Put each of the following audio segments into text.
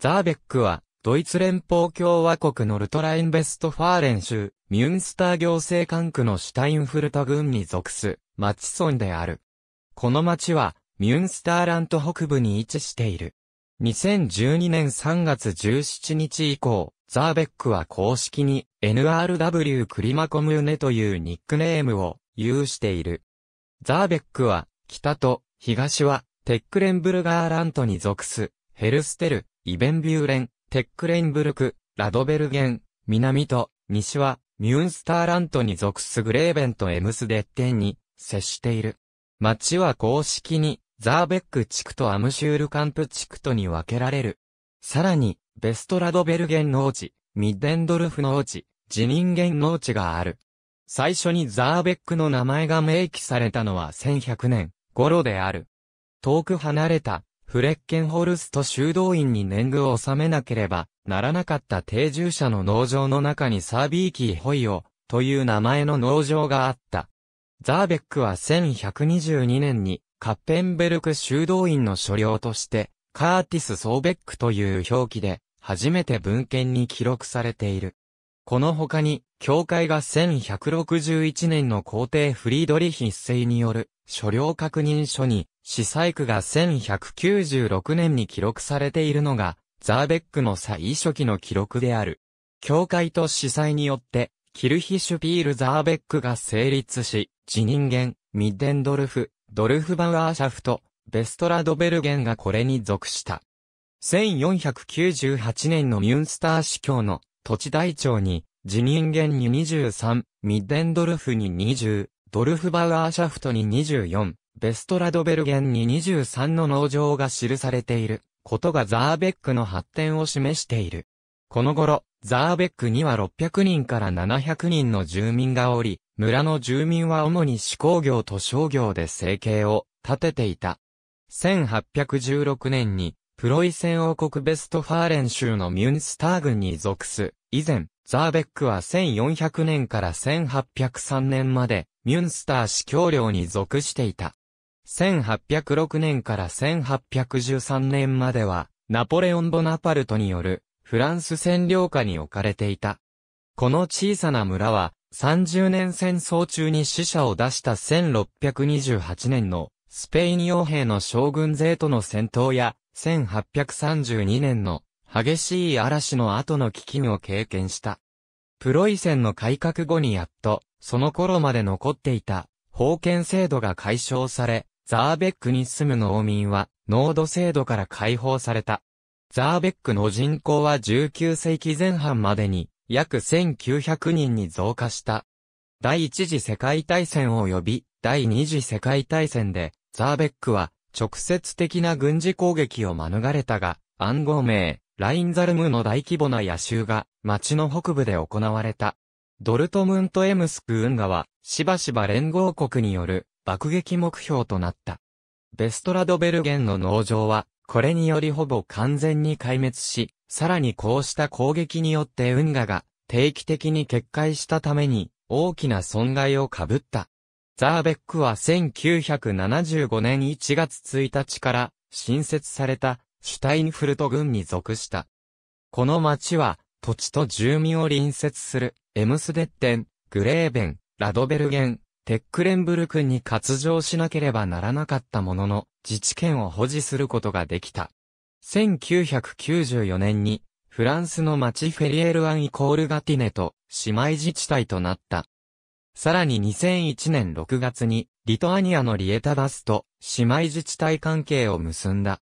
ザーベックは、ドイツ連邦共和国のルトラインベストファーレン州、ミュンスター行政管区のシュタインフルト郡に属す、町村である。この町は、ミュンスターラント北部に位置している。2012年3月17日以降、ザーベックは公式に NRW クリマコムーネというニックネームを有している。ザーベックは北と東はテックレンブルガーラントに属すヘルステルイベンビューレン、テックレインブルク、ラドベルゲン、南と西はミュンスターラントに属すグレーベンとエムスデッテンに接している。町は公式にザーベック地区とアムシュールカンプ地区とに分けられる。さらに、ベストラドベルゲン農地、ミッデンドルフ農地、ジニンゲン農地がある。最初にザーベックの名前が明記されたのは1100年頃である。遠く離れたフレッケンホルスト修道院に年貢を納めなければならなかった定住者の農場の中にサービーキーホイオという名前の農場があった。ザーベックは1122年にカッペンベルク修道院の所領として、カーティス・ソーベックという表記で、初めて文献に記録されている。この他に、教会が1161年の皇帝フリードリヒ一世による、所領確認書に、死祭区が1196年に記録されているのが、ザーベックの最初期の記録である。教会と司祭によって、キルヒシュピール・ザーベックが成立し、自人間、ミッデンドルフ、ドルフバウアーシャフト、ベストラドベルゲンがこれに属した。1498年のミュンスター司教の土地台帳に、自人間に23、ミッデンドルフに20、ドルフバウアーシャフトに24、ベストラドベルゲンに23の農場が記されていることがザーベックの発展を示している。この頃、ザーベックには600人から700人の住民がおり、村の住民は主に手工業と商業で生計を立てていた。1816年に、プロイセン王国ベストファーレン州のミュンスター郡に属す。以前、ザーベックは1400年から1803年まで、ミュンスター市協領に属していた。1806年から1813年までは、ナポレオン・ボナパルトによるフランス占領下に置かれていた。この小さな村は、30年戦争中に死者を出した1628年のスペイン傭兵の将軍勢との戦闘や、1832年の激しい嵐の後の危機を経験した。プロイセンの改革後にやっと、その頃まで残っていた封建制度が解消され、ザーベックに住む農民は、農奴制度から解放された。ザーベックの人口は19世紀前半までに、約1900人に増加した。第一次世界大戦及び、第二次世界大戦で、ザーベックは、直接的な軍事攻撃を免れたが、暗号名、ラインザルムの大規模な野襲が、町の北部で行われた。ドルトムント・エムスク運河は、しばしば連合国による爆撃目標となった。ベストラドベルゲンの農場は、これによりほぼ完全に壊滅し、さらにこうした攻撃によって運河が定期的に決壊したために大きな損害を被った。ザーベックは1975年1月1日から新設されたシュタインフルト軍に属した。この町は土地と住民を隣接するエムスデッテン、グレーベン、ラドベルゲン、テックレンブルクに割譲しなければならなかったものの、自治権を保持することができた。1994年に、フランスの町フェリエルアンイコールガティネと姉妹自治体となった。さらに2001年6月に、リトアニアのリエタバスと姉妹自治体関係を結んだ。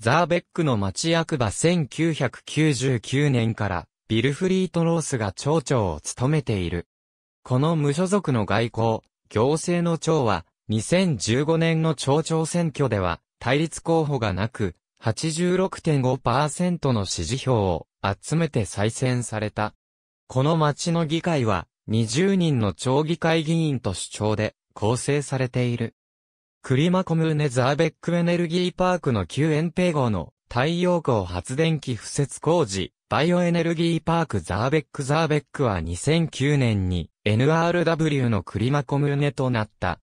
ザーベックの町役場1999年からビルフリート・ロースが町長を務めている。この無所属の外交、行政の長は、2015年の町長選挙では、対立候補がなく、86.5%の支持票を集めて再選された。この町の議会は、20人の町議会議員と主張で構成されている。クリマコムーネザーベックエネルギーパークの旧エンペ号の太陽光発電機敷設工事、バイオエネルギーパークザーベックザーベックは2009年に NRW のクリマコムーネとなった。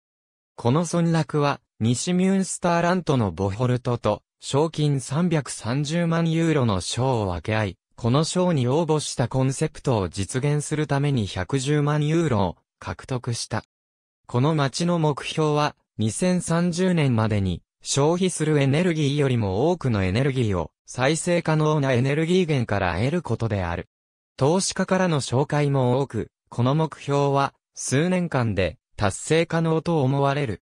この村落は、西ミュンスターラントのボホルトと、賞金330万ユーロの賞を分け合い、この賞に応募したコンセプトを実現するために110万ユーロを獲得した。この町の目標は、2030年までに、消費するエネルギーよりも多くのエネルギーを再生可能なエネルギー源から得ることである。投資家からの紹介も多く、この目標は、数年間で達成可能と思われる。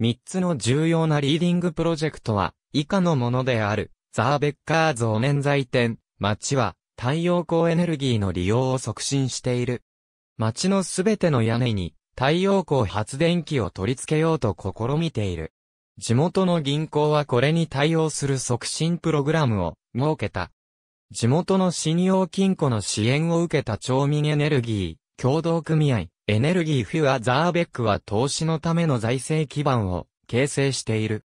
3つの重要なリーディングプロジェクトは、以下のものである、ザーベッカー増年財店、町は、太陽光エネルギーの利用を促進している。町のすべての屋根に、太陽光発電機を取り付けようと試みている。地元の銀行はこれに対応する促進プログラムを設けた。地元の信用金庫の支援を受けた町民エネルギー、協同組合、エネルギーフュアザーベックは投資のための財政基盤を形成している。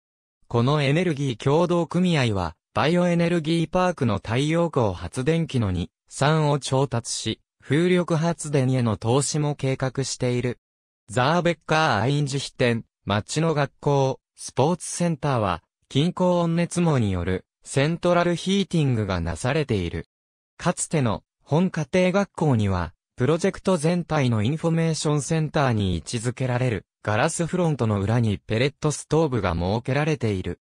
このエネルギー協同組合は、バイオエネルギーパークの太陽光発電機の2、3を調達し、風力発電への投資も計画している。ザーベッカー・アインジヒテン、町の学校、スポーツセンターは、近郊温熱網による、セントラルヒーティングがなされている。かつての、本家庭学校には、プロジェクト全体のインフォメーションセンターに位置づけられる、ガラスフロントの裏にペレットストーブが設けられている。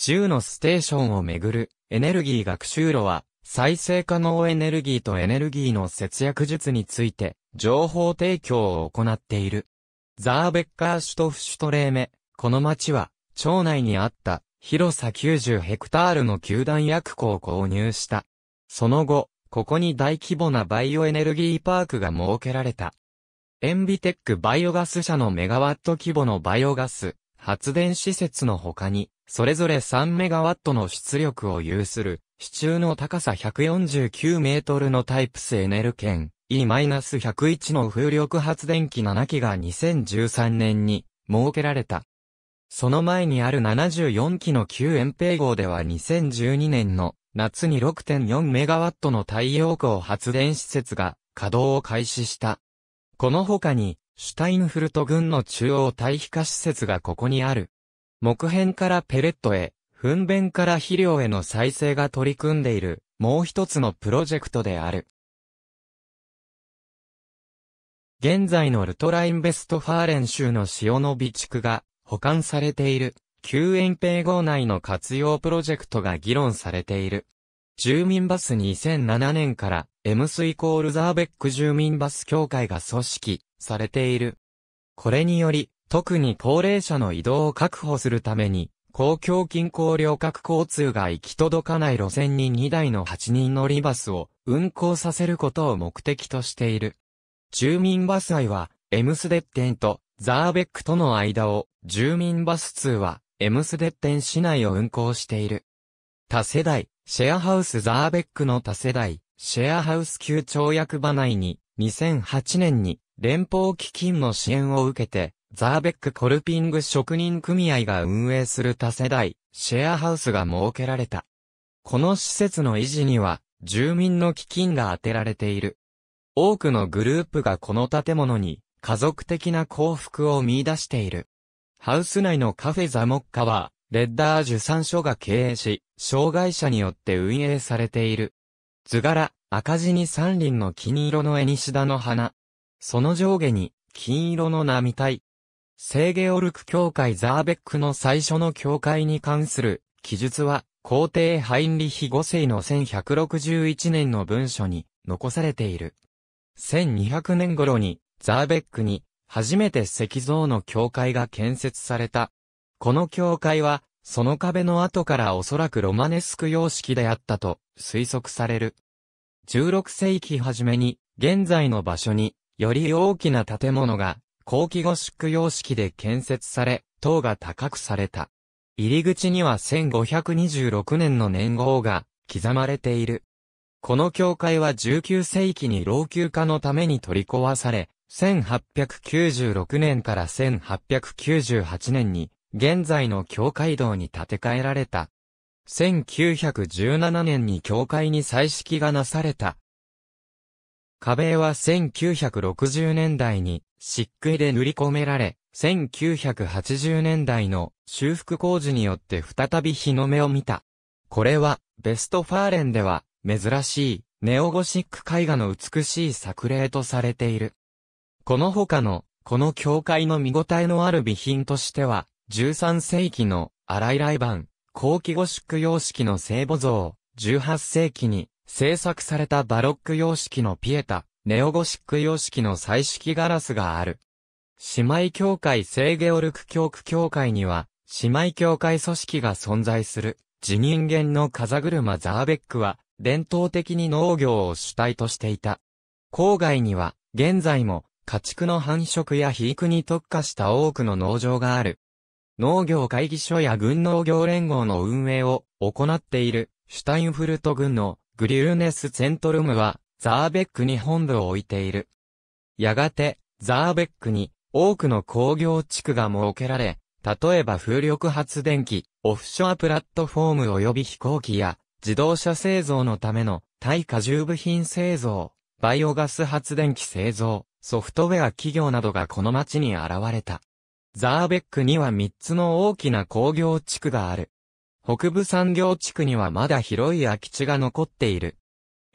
10のステーションをめぐるエネルギー学習路は、再生可能エネルギーとエネルギーの節約術について、情報提供を行っている。ザーベッカーシュトフシュトレーメ、この町は、町内にあった広さ90ヘクタールの球団薬庫を購入した。その後、ここに大規模なバイオエネルギーパークが設けられた。エンビテックバイオガス社のメガワット規模のバイオガス発電施設の他に、それぞれ3メガワットの出力を有する、支柱の高さ149メートルのタイプスエネル圏、E-101 の風力発電機7機が2013年に設けられた。その前にある74機の旧遠平号では2012年の夏に6 4ットの太陽光発電施設が稼働を開始した。この他に、シュタインフルト郡の中央堆肥化施設がここにある。木片からペレットへ、糞便から肥料への再生が取り組んでいる、もう一つのプロジェクトである。現在のルトラインベストファーレン州の塩の備蓄が保管されている救援併合内の活用プロジェクトが議論されている。住民バス2007年から、エムスイコールザーベック住民バス協会が組織、されている。これにより、特に高齢者の移動を確保するために、公共近郊旅客交通が行き届かない路線に2台の8人乗りバスを運行させることを目的としている。住民バス愛は、エムスデッテンとザーベックとの間を、住民バス通は、エムスデッテン市内を運行している。多世代、シェアハウスザーベックの多世代、シェアハウス級町役場内に、2008年に連邦基金の支援を受けて、ザーベックコルピング職人組合が運営する多世代、シェアハウスが設けられた。この施設の維持には、住民の基金が充てられている。多くのグループがこの建物に、家族的な幸福を見出している。ハウス内のカフェザモッカは、レッダー受産所が経営し、障害者によって運営されている。図柄、赤字に三輪の金色のエニシダの花。その上下に、金色の波体。聖ゲオルク教会ザーベックの最初の教会に関する記述は、皇帝ハインリヒ5世の1161年の文書に残されている。1200年頃にザーベックに初めて石像の教会が建設された。この教会は、その壁の後からおそらくロマネスク様式であったと推測される。16世紀初めに、現在の場所に、より大きな建物が、後期ゴシック様式で建設され、塔が高くされた。入り口には1526年の年号が刻まれている。この教会は19世紀に老朽化のために取り壊され、1896年から1898年に、現在の教会堂に建て替えられた。1917年に教会に彩色がなされた。壁は1960年代に漆喰で塗り込められ、1980年代の修復工事によって再び日の目を見た。これは、ベストファーレンでは珍しいネオゴシック絵画の美しい作例とされている。この他の、この教会の見応えのある備品としては、13世紀の荒井来版、後期ゴシック様式の聖母像、18世紀に制作されたバロック様式のピエタ、ネオゴシック様式の彩色ガラスがある。姉妹教会聖ゲオルク教区教会には、姉妹教会組織が存在する、自人間の風車ザーベックは、伝統的に農業を主体としていた。郊外には、現在も、家畜の繁殖や肥育に特化した多くの農場がある。農業会議所や軍農業連合の運営を行っている、シュタインフルト軍のグリュネスセントルムは、ザーベックに本部を置いている。やがて、ザーベックに多くの工業地区が設けられ、例えば風力発電機、オフショアプラットフォーム及び飛行機や自動車製造のための耐荷重部品製造、バイオガス発電機製造、ソフトウェア企業などがこの町に現れた。ザーベックには3つの大きな工業地区がある。北部産業地区にはまだ広い空き地が残っている。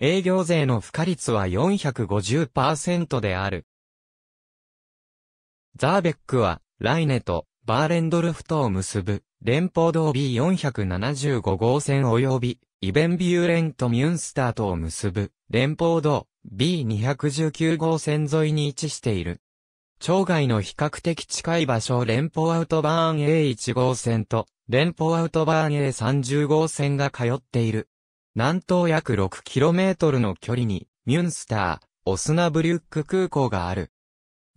営業税の付加率は450%である。ザーベックは、ライネとバーレンドルフトを結ぶ、連邦道 B475 号線及び、イベンビューレンとミュンスターとを結ぶ、連邦道 B219 号線沿いに位置している。町外の比較的近い場所連邦アウトバーン A1 号線と連邦アウトバーン A30 号線が通っている。南東約 6km の距離にミュンスター、オスナブリュック空港がある。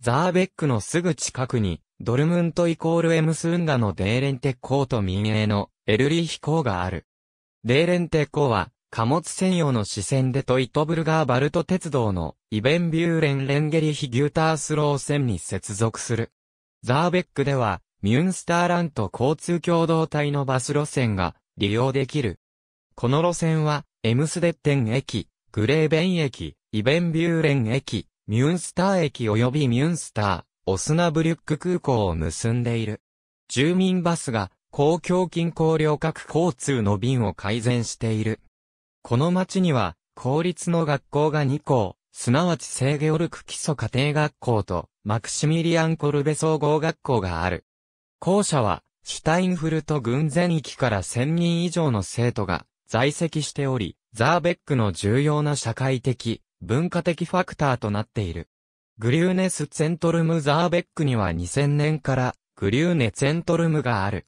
ザーベックのすぐ近くにドルムントイコールエムスンガのデーレンテッコーと民営のエルリー飛行がある。デーレンテッコーは貨物専用の支線でトイトブルガーバルト鉄道のイベンビューレン・レンゲリヒ・ギュータースロー線に接続する。ザーベックでは、ミュンスターラント交通共同体のバス路線が利用できる。この路線は、エムスデッテン駅、グレーベン駅、イベンビューレン駅、ミュンスター駅及びミュンスター、オスナブリュック空港を結んでいる。住民バスが公共近郊両各交通の便を改善している。この町には、公立の学校が2校、すなわち聖ゲオルク基礎家庭学校と、マクシミリアン・コルベ総合学校がある。校舎は、シュタインフルト軍全域から1000人以上の生徒が在籍しており、ザーベックの重要な社会的、文化的ファクターとなっている。グリューネス・ツェントルム・ザーベックには2000年からグリューネ・ツェントルムがある。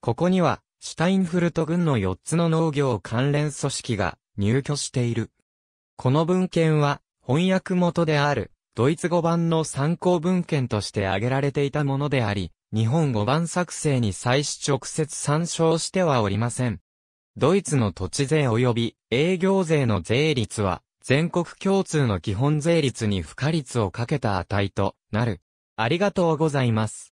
ここにはシュタインフルト郡の4つの農業関連組織が入居している。この文献は翻訳元であるドイツ語版の参考文献として挙げられていたものであり、日本語版作成に際し直接参照してはおりません。ドイツの土地税及び営業税の税率は全国共通の基本税率に付加率をかけた値となる。ありがとうございます。